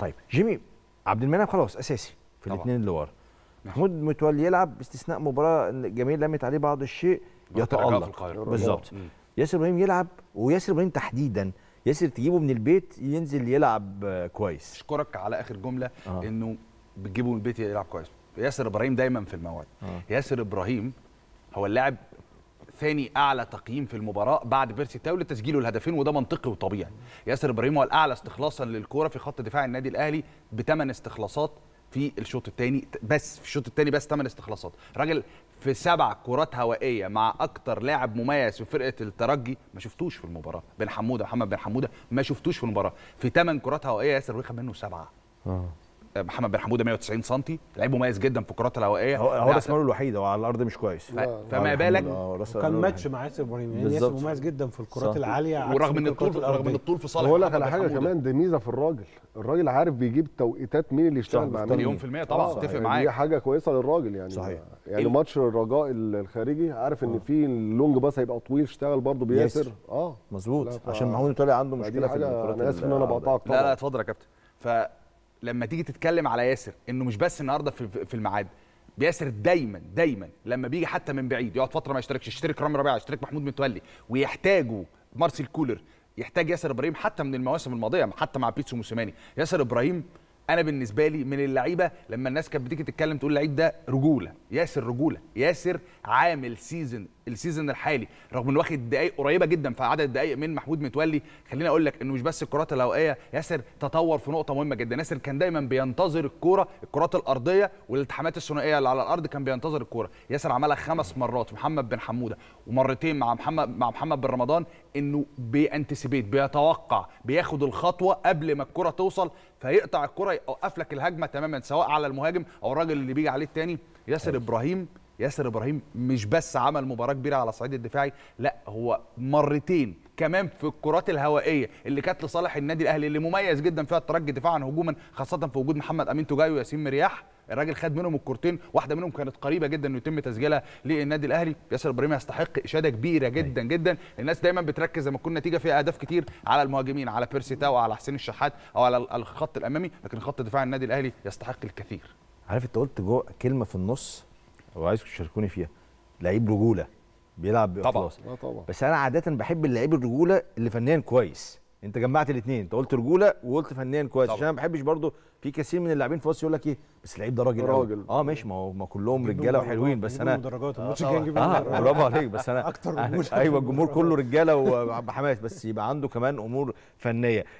طيب جيمي عبد المنعم خلاص اساسي في الاثنين اللي ورا محمود متولي يلعب باستثناء مباراه جميل لمت عليه بعض الشيء يتالق بالظبط ياسر ابراهيم يلعب وياسر ابراهيم تحديدا ياسر تجيبه من البيت ينزل يلعب آه، كويس اشكرك على اخر جمله آه. انه بتجيبه من البيت يلعب كويس ياسر ابراهيم دايما في الموعد آه. ياسر ابراهيم هو اللاعب ثاني اعلى تقييم في المباراه بعد بيرسي تاو لتسجيله الهدفين وده منطقي وطبيعي ياسر ابراهيم هو الاعلى استخلاصا للكوره في خط دفاع النادي الاهلي بثمان استخلاصات في الشوط الثاني بس في الشوط الثاني بس ثمان استخلاصات راجل في سبع كرات هوائيه مع اكتر لاعب مميز في فرقه الترجي ما شفتوش في المباراه بن حموده محمد بن حموده ما شفتوش في المباراه في ثمان كرات هوائيه ياسر ابراهيم منه سبعه آه. محمد بن حموده 190 سم لعيب مميز جدا في الكرات الهوائيه هو راس يعني ماله الوحيد هو على الارض مش كويس آه. فما آه، بالك كان ماتش مع ياسر ابراهيم يعني ياسر مميز جدا في الكرات العاليه ورغم ان الطول رغم ان الطول في صالح هقول لك على حاجه كمان دي ميزه في الراجل الراجل عارف بيجيب توقيتات مين اللي يشتغل مع مين مليون في الميه طبعا اتفق آه، معاك دي حاجه كويسه للراجل يعني صحيح يعني ماتش الرجاء الخارجي عارف ان في اللونج باس هيبقى طويل اشتغل برضه بياسر اه مظبوط عشان محمود طالع عنده مشكله في الكرات انا اسف ان انا بقطعك لا لا اتفضل يا كابتن لما تيجي تتكلم على ياسر انه مش بس النهارده في الميعاد بياسر دايما دايما لما بيجي حتى من بعيد يقعد فتره ما يشتركش يشترك رامي ربيعه يشترك محمود متولي ويحتاجوا مارسيل كولر يحتاج ياسر ابراهيم حتى من المواسم الماضيه حتى مع بيتسو موسيماني ياسر ابراهيم انا بالنسبه لي من اللعيبه لما الناس كانت بتيجي تتكلم تقول اللعيب ده رجوله ياسر رجوله ياسر عامل سيزن السيزون الحالي رغم انه واخد دقائق قريبه جدا في عدد الدقائق من محمود متولي خليني اقول لك انه مش بس الكرات الهوائيه ياسر تطور في نقطه مهمه جدا ياسر كان دايما بينتظر الكوره الكرات الارضيه والالتحامات الثنائيه اللي على الارض كان بينتظر الكوره ياسر عملها خمس مرات محمد بن حموده ومرتين مع محمد مع محمد بن رمضان انه بيانتسيبيت بيتوقع بياخد الخطوه قبل ما الكره توصل فيقطع الكره يوقف لك الهجمه تماما سواء على المهاجم او الراجل اللي بيجي عليه الثاني ياسر أيوه. ابراهيم ياسر ابراهيم مش بس عمل مباراه كبيره على الصعيد الدفاعي لا هو مرتين كمان في الكرات الهوائيه اللي كانت لصالح النادي الاهلي اللي مميز جدا فيها الترجي دفاعا هجوما خاصه في وجود محمد امين توجاي وياسين مرياح الراجل خد منهم الكورتين واحده منهم كانت قريبه جدا انه يتم تسجيلها للنادي الاهلي ياسر ابراهيم يستحق اشاده كبيره جدا جدا الناس دايما بتركز لما تكون نتيجه فيها اهداف كتير على المهاجمين على بيرسي تاو على حسين الشحات او على الخط الامامي لكن خط دفاع النادي الاهلي يستحق الكثير عارف انت قلت جو كلمه في النص وعايزكم تشاركوني فيها لعيب رجوله بيلعب باخلاص طبعا طبعا بس انا عاده بحب اللعيب الرجوله اللي فنيا كويس انت جمعت الاثنين انت قلت رجوله وقلت فنيا كويس طبعًا. عشان انا ما بحبش برضو في كثير من اللاعبين في مصر يقول لك ايه بس اللعيب ده راجل راجل اه ماشي ما هو ما كلهم رجاله وحلوين بس انا درجات آه، الماتش اه برافو عليك بس انا اكتر ايوه الجمهور كله رجاله وحماس بس يبقى عنده كمان امور فنيه